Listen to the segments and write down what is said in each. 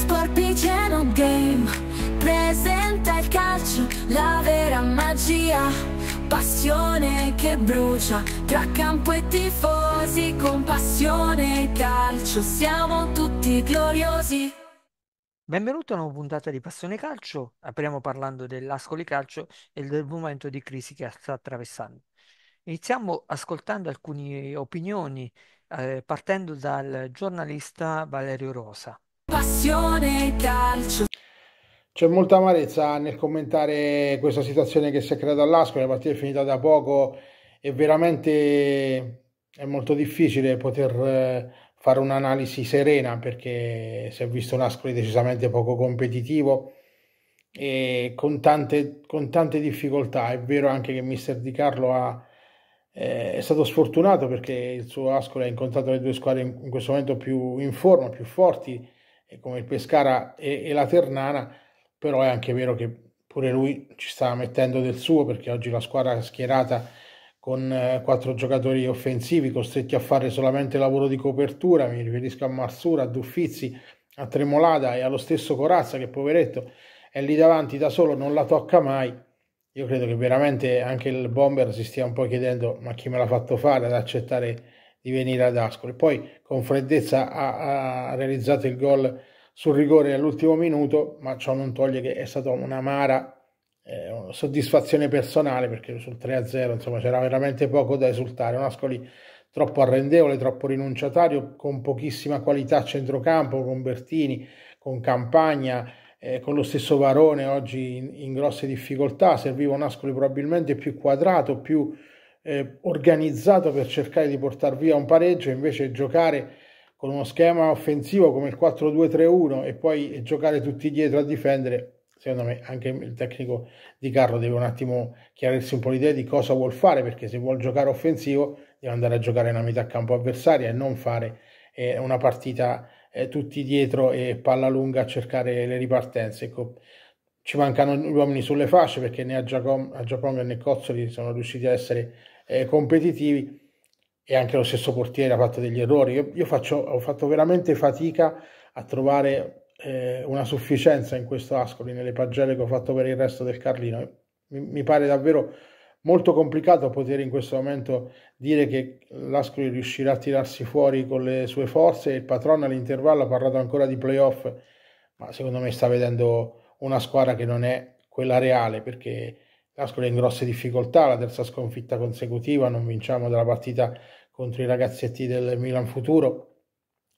Sporpiceno Game presenta il calcio, la vera magia, passione che brucia, tra campo e tifosi, con passione e calcio, siamo tutti gloriosi. Benvenuti a una nuova puntata di Passione Calcio, apriamo parlando dell'Ascoli Calcio e del momento di crisi che sta attraversando. Iniziamo ascoltando alcune opinioni eh, partendo dal giornalista Valerio Rosa passione calcio. C'è molta amarezza nel commentare questa situazione che si è creata all'Ascoli, la partita è finita da poco e veramente è molto difficile poter eh, fare un'analisi serena perché si è visto un Ascoli decisamente poco competitivo e con tante, con tante difficoltà. È vero anche che mister Di Carlo ha, eh, è stato sfortunato perché il suo Ascoli ha incontrato le due squadre in, in questo momento più in forma, più forti come il Pescara e, e la Ternana, però è anche vero che pure lui ci sta mettendo del suo perché oggi la squadra schierata con eh, quattro giocatori offensivi costretti a fare solamente lavoro di copertura, mi riferisco a Marsura, a Duffizi, a Tremolada e allo stesso Corazza che poveretto è lì davanti da solo, non la tocca mai. Io credo che veramente anche il bomber si stia un po' chiedendo ma chi me l'ha fatto fare ad accettare di venire ad Ascoli. Poi con freddezza ha, ha realizzato il gol sul rigore all'ultimo minuto, ma ciò non toglie che è stata un'amara eh, soddisfazione personale perché sul 3-0 insomma c'era veramente poco da esultare. Un Ascoli troppo arrendevole, troppo rinunciatario, con pochissima qualità a centrocampo, con Bertini, con Campagna, eh, con lo stesso Varone oggi in, in grosse difficoltà. Serviva un Ascoli probabilmente più quadrato, più eh, organizzato per cercare di portare via un pareggio, invece giocare con uno schema offensivo come il 4-2-3-1 e poi giocare tutti dietro a difendere, secondo me anche il tecnico di carro deve un attimo chiarirsi un po' l'idea di cosa vuol fare, perché se vuol giocare offensivo deve andare a giocare nella metà campo avversaria e non fare eh, una partita eh, tutti dietro e palla lunga a cercare le ripartenze. Ecco, ci mancano gli uomini sulle fasce perché né a Giacomo, a Giacomo né Cozzoli sono riusciti a essere eh, competitivi e anche lo stesso portiere ha fatto degli errori. Io, io faccio, ho fatto veramente fatica a trovare eh, una sufficienza in questo Ascoli, nelle pagelle che ho fatto per il resto del Carlino. Mi, mi pare davvero molto complicato poter in questo momento dire che l'Ascoli riuscirà a tirarsi fuori con le sue forze. Il patrono all'intervallo ha parlato ancora di playoff, ma secondo me sta vedendo una squadra che non è quella reale perché Ascoli è in grosse difficoltà, la terza sconfitta consecutiva, non vinciamo della partita contro i ragazzetti del Milan Futuro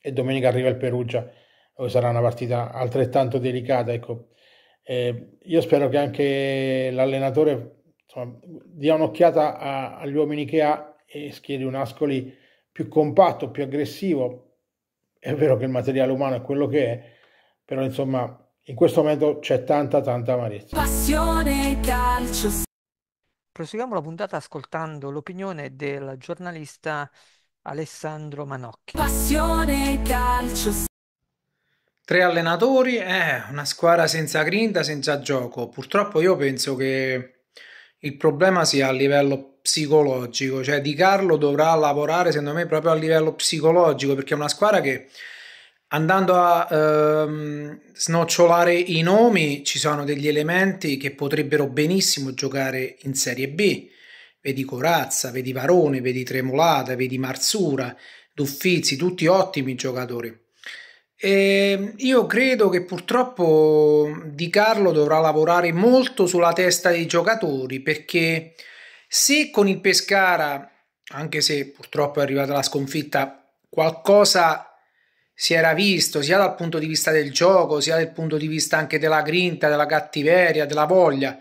e domenica arriva il Perugia, dove sarà una partita altrettanto delicata. Ecco. Eh, io spero che anche l'allenatore insomma, dia un'occhiata a, agli uomini che ha e schieri un Ascoli più compatto, più aggressivo. È vero che il materiale umano è quello che è, però insomma in questo momento c'è tanta tanta amarezza. Passione calcio. Proseguiamo la puntata ascoltando l'opinione del giornalista Alessandro Manocchi. Passione calcio. Tre allenatori, eh, una squadra senza grinta, senza gioco. Purtroppo io penso che il problema sia a livello psicologico, cioè Di Carlo dovrà lavorare secondo me proprio a livello psicologico perché è una squadra che Andando a ehm, snocciolare i nomi, ci sono degli elementi che potrebbero benissimo giocare in Serie B. Vedi Corazza, vedi Varone, vedi Tremolata, vedi Marsura, Duffizi, tutti ottimi giocatori. E ehm, io credo che purtroppo Di Carlo dovrà lavorare molto sulla testa dei giocatori perché se con il Pescara, anche se purtroppo è arrivata la sconfitta, qualcosa si era visto sia dal punto di vista del gioco, sia dal punto di vista anche della grinta, della cattiveria, della voglia.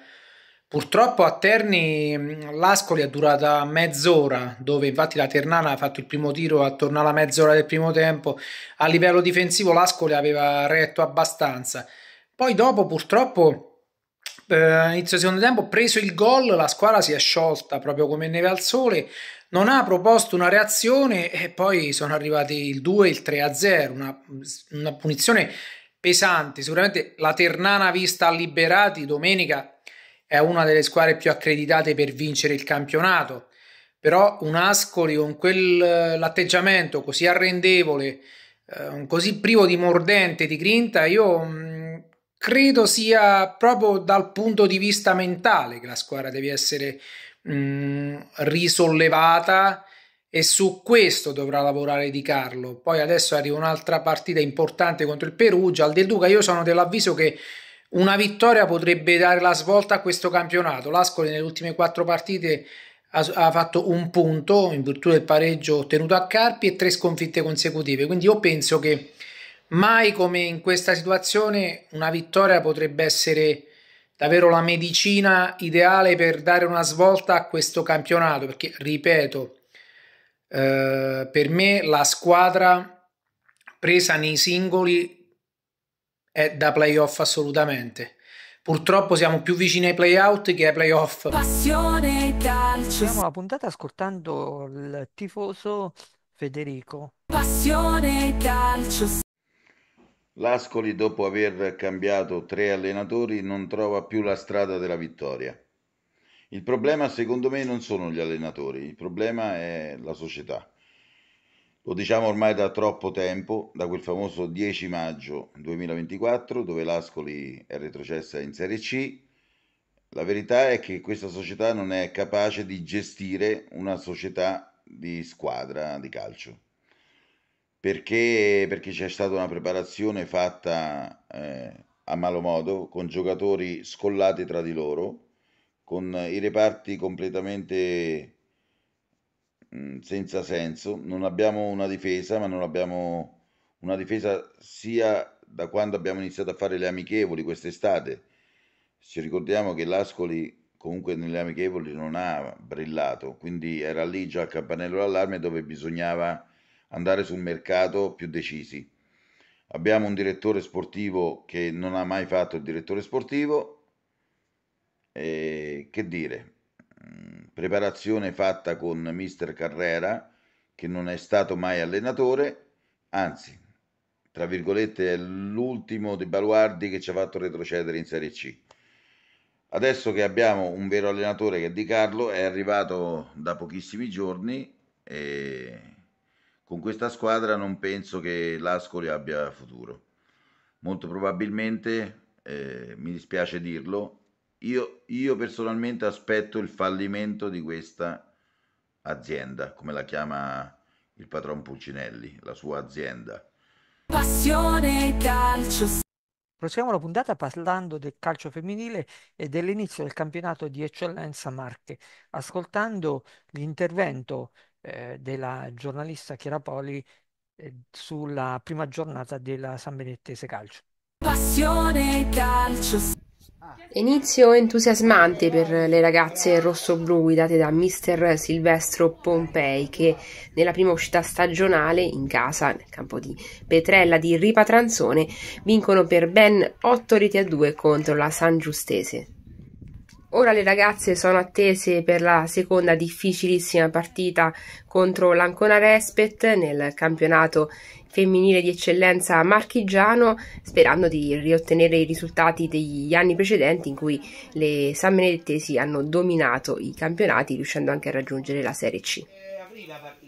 Purtroppo a Terni l'Ascoli è durata mezz'ora, dove infatti la Ternana ha fatto il primo tiro attorno alla mezz'ora del primo tempo. A livello difensivo l'Ascoli aveva retto abbastanza. Poi dopo purtroppo eh, inizio secondo tempo preso il gol la squadra si è sciolta proprio come neve al sole non ha proposto una reazione e poi sono arrivati il 2 e il 3 a 0, una, una punizione pesante. Sicuramente la Ternana vista a Liberati domenica è una delle squadre più accreditate per vincere il campionato, però un Ascoli con quell'atteggiamento così arrendevole, eh, così privo di mordente, di grinta, io mh, mm, credo sia proprio dal punto di vista mentale che la squadra deve essere mh, mm, risollevata e su questo dovrà lavorare Di Carlo. Poi adesso arriva un'altra partita importante contro il Perugia. Al Del Duca io sono dell'avviso che una vittoria potrebbe dare la svolta a questo campionato. L'Ascoli nelle ultime quattro partite ha, fatto un punto in virtù del pareggio ottenuto a Carpi e tre sconfitte consecutive. Quindi io penso che mai come in questa situazione una vittoria potrebbe essere davvero la medicina ideale per dare una svolta a questo campionato, perché ripeto, eh, per me la squadra presa nei singoli è da playoff assolutamente. Purtroppo siamo più vicini ai playout che ai playoff. Passione calcio. Siamo la puntata ascoltando il tifoso Federico. Passione calcio. L'Ascoli dopo aver cambiato tre allenatori non trova più la strada della vittoria. Il problema secondo me non sono gli allenatori, il problema è la società. Lo diciamo ormai da troppo tempo, da quel famoso 10 maggio 2024 dove l'Ascoli è retrocessa in Serie C. La verità è che questa società non è capace di gestire una società di squadra di calcio perché, perché c'è stata una preparazione fatta eh, a malo modo, con giocatori scollati tra di loro, con i reparti completamente mh, mm, senza senso. Non abbiamo una difesa, ma non abbiamo una difesa sia da quando abbiamo iniziato a fare le amichevoli quest'estate. Ci ricordiamo che l'Ascoli comunque nelle amichevoli non ha brillato, quindi era lì già il campanello d'allarme dove bisognava andare sul mercato più decisi. Abbiamo un direttore sportivo che non ha mai fatto il direttore sportivo. E, che dire, mm, preparazione fatta con mister Carrera, che non è stato mai allenatore, anzi, tra virgolette, è l'ultimo dei baluardi che ci ha fatto retrocedere in Serie C. Adesso che abbiamo un vero allenatore che è Di Carlo, è arrivato da pochissimi giorni e con questa squadra non penso che l'Ascoli abbia futuro. Molto probabilmente, eh, mi dispiace dirlo, io, io personalmente aspetto il fallimento di questa azienda, come la chiama il patron Pulcinelli, la sua azienda. Passione calcio. Proseguiamo la puntata parlando del calcio femminile e dell'inizio del campionato di eccellenza Marche, ascoltando l'intervento eh, della giornalista Chiara Poli eh, sulla prima giornata della San Benettese Calcio. Passione calcio. Inizio entusiasmante per le ragazze rosso-blu guidate da mister Silvestro Pompei che nella prima uscita stagionale in casa nel campo di Petrella di Ripatranzone vincono per ben 8 reti a 2 contro la San Giustese. Ora le ragazze sono attese per la seconda difficilissima partita contro l'Ancona Respet nel campionato femminile di eccellenza marchigiano, sperando di riottenere i risultati degli anni precedenti in cui le San Benedettesi hanno dominato i campionati, riuscendo anche a raggiungere la Serie C. Eh,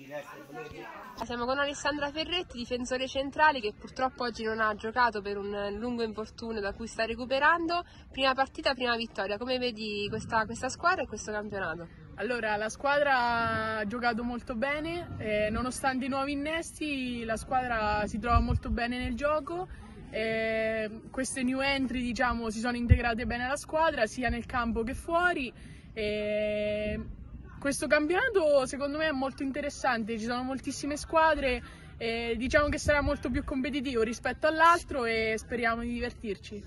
eh, siamo con Alessandra Ferretti, difensore centrale che purtroppo oggi non ha giocato per un eh, lungo infortunio da cui sta recuperando. Prima partita, prima vittoria. Come vedi questa, questa squadra e questo campionato? Allora, la squadra ha giocato molto bene, eh, nonostante i nuovi innesti la squadra si trova molto bene nel gioco. Eh, queste new entry diciamo, si sono integrate bene alla squadra sia nel campo che fuori. Eh, questo campionato secondo me è molto interessante, ci sono moltissime squadre, eh, diciamo che sarà molto più competitivo rispetto all'altro e speriamo di divertirci.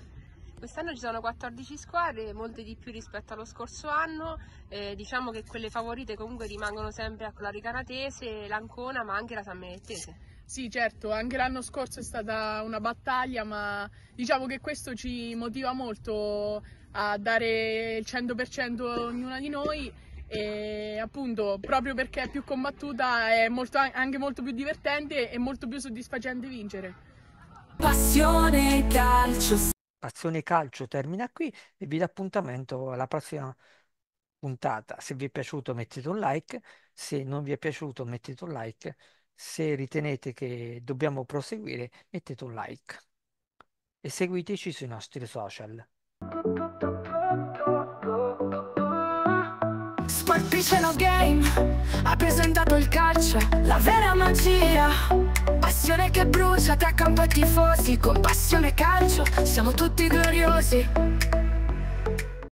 Quest'anno ci sono 14 squadre, molte di più rispetto allo scorso anno, eh, diciamo che quelle favorite comunque rimangono sempre la Ricanatese, l'Ancona ma anche la San Benettese. Sì, certo, anche l'anno scorso è stata una battaglia, ma diciamo che questo ci motiva molto a dare il 100% a ognuna di noi e appunto proprio perché è più combattuta è molto, anche molto più divertente e molto più soddisfacente vincere. Passione calcio. Passione calcio termina qui e vi dà appuntamento alla prossima puntata. Se vi è piaciuto mettete un like, se non vi è piaciuto mettete un like, se ritenete che dobbiamo proseguire mettete un like e seguiteci sui nostri social. c'è no game Ha presentato il calcio, la vera magia Passione che brucia, ti accampa tifosi Con passione e calcio, siamo tutti gloriosi